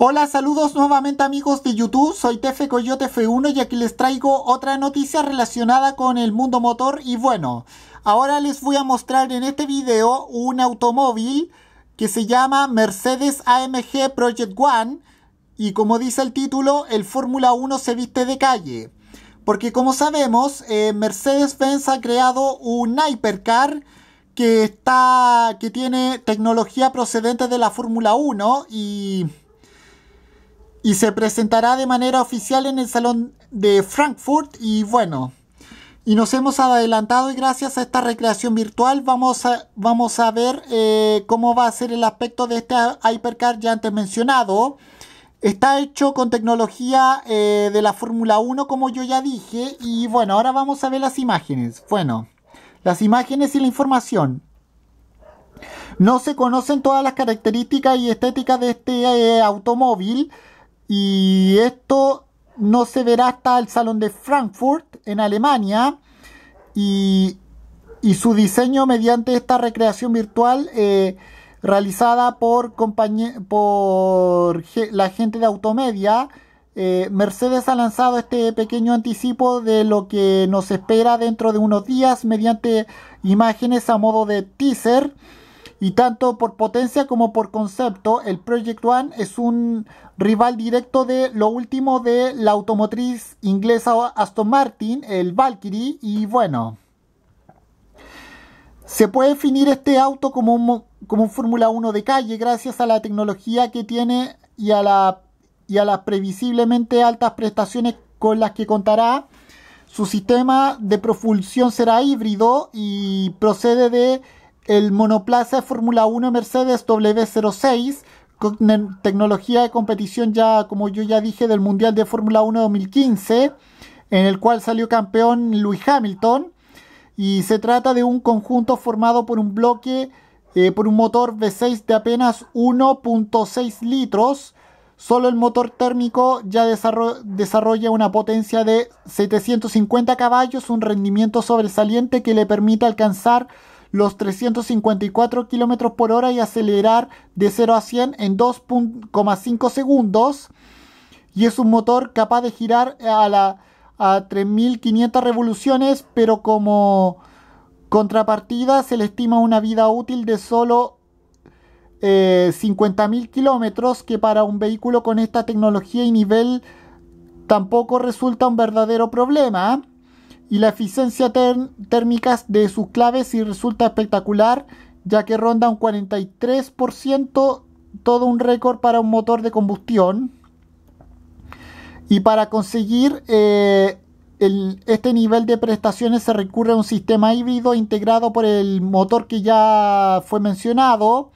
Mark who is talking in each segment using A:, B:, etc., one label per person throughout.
A: Hola, saludos nuevamente amigos de YouTube, soy Tefe Coyote F1 y aquí les traigo otra noticia relacionada con el mundo motor y bueno, ahora les voy a mostrar en este video un automóvil que se llama Mercedes AMG Project One y como dice el título, el Fórmula 1 se viste de calle. Porque como sabemos, eh, Mercedes-Benz ha creado un hypercar que está que tiene tecnología procedente de la Fórmula 1 y y se presentará de manera oficial en el Salón de Frankfurt y bueno, y nos hemos adelantado y gracias a esta recreación virtual vamos a, vamos a ver eh, cómo va a ser el aspecto de este Hypercar ya antes mencionado. Está hecho con tecnología eh, de la Fórmula 1 como yo ya dije y bueno, ahora vamos a ver las imágenes. Bueno, las imágenes y la información. No se conocen todas las características y estéticas de este eh, automóvil, y esto no se verá hasta el Salón de Frankfurt en Alemania y, y su diseño mediante esta recreación virtual eh, realizada por, por la gente de Automedia. Eh, Mercedes ha lanzado este pequeño anticipo de lo que nos espera dentro de unos días mediante imágenes a modo de teaser y tanto por potencia como por concepto, el Project One es un rival directo de lo último de la automotriz inglesa Aston Martin, el Valkyrie, y bueno, se puede definir este auto como un, como Fórmula 1 de calle gracias a la tecnología que tiene y a, la, y a las previsiblemente altas prestaciones con las que contará. Su sistema de propulsión será híbrido y procede de el monoplaza Fórmula 1 Mercedes W06 con tecnología de competición ya, como yo ya dije, del Mundial de Fórmula 1 2015, en el cual salió campeón Lewis Hamilton. Y se trata de un conjunto formado por un bloque, eh, por un motor V6 de apenas 1.6 litros. Solo el motor térmico ya desarrolla una potencia de 750 caballos, un rendimiento sobresaliente que le permite alcanzar los 354 kilómetros por hora y acelerar de 0 a 100 en 2,5 segundos. Y es un motor capaz de girar a, la, 3.500 revoluciones, pero como contrapartida se le estima una vida útil de solo 50.000 eh, kilómetros, que para un vehículo con esta tecnología y nivel tampoco resulta un verdadero problema y la eficiencia térmica de sus claves y resulta espectacular, ya que ronda un 43%, todo un récord para un motor de combustión. Y para conseguir eh, este nivel de prestaciones se recurre a un sistema híbrido integrado por el motor que ya fue mencionado,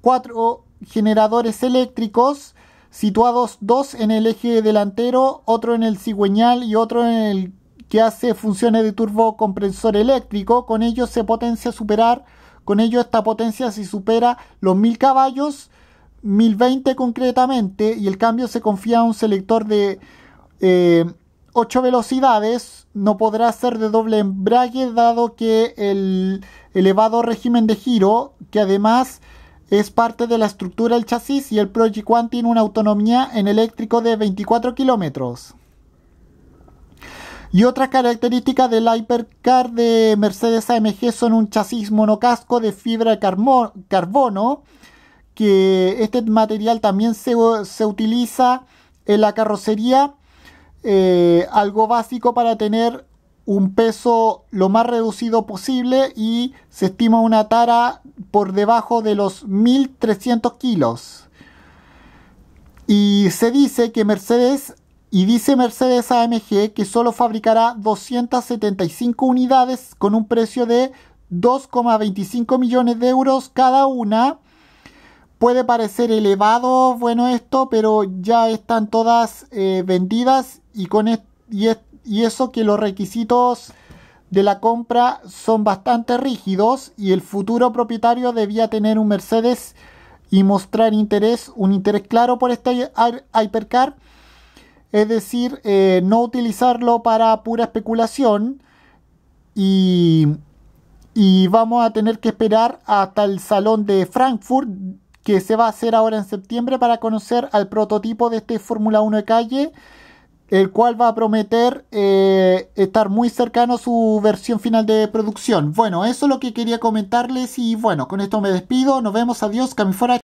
A: cuatro generadores eléctricos, situados dos en el eje delantero, otro en el cigüeñal y otro en el que hace funciones de turbocompresor eléctrico. Con ello se potencia superar, con ello esta potencia si supera los 1000 caballos, 1020 concretamente, y el cambio se confía a un selector de 8 eh, velocidades. No podrá ser de doble embrague dado que el elevado régimen de giro, que además es parte de la estructura del chasis y el Project One tiene una autonomía en eléctrico de 24 kilómetros. Y otra característica del Hypercar de Mercedes AMG son un chasis monocasco de fibra de carbono, que este material también se, utiliza en la carrocería, eh, algo básico para tener un peso lo más reducido posible y se estima una tara por debajo de los 1.300 kilos. Y se dice que Mercedes y dice Mercedes AMG que solo fabricará 275 unidades con un precio de 2,25 millones de euros cada una. Puede parecer elevado, bueno, esto, pero ya están todas eh, vendidas y, con e-, y, eso que los requisitos de la compra son bastante rígidos y el futuro propietario debía tener un Mercedes y mostrar interés, un interés claro por este hypercar es decir, eh, no utilizarlo para pura especulación y, y vamos a tener que esperar hasta el salón de Frankfurt que se va a hacer ahora en septiembre para conocer al prototipo de este Fórmula 1 de calle, el cual va a prometer eh, estar muy cercano a su versión final de producción. Bueno, eso es lo que quería comentarles y bueno, con esto me despido, nos vemos, adiós, Camifora.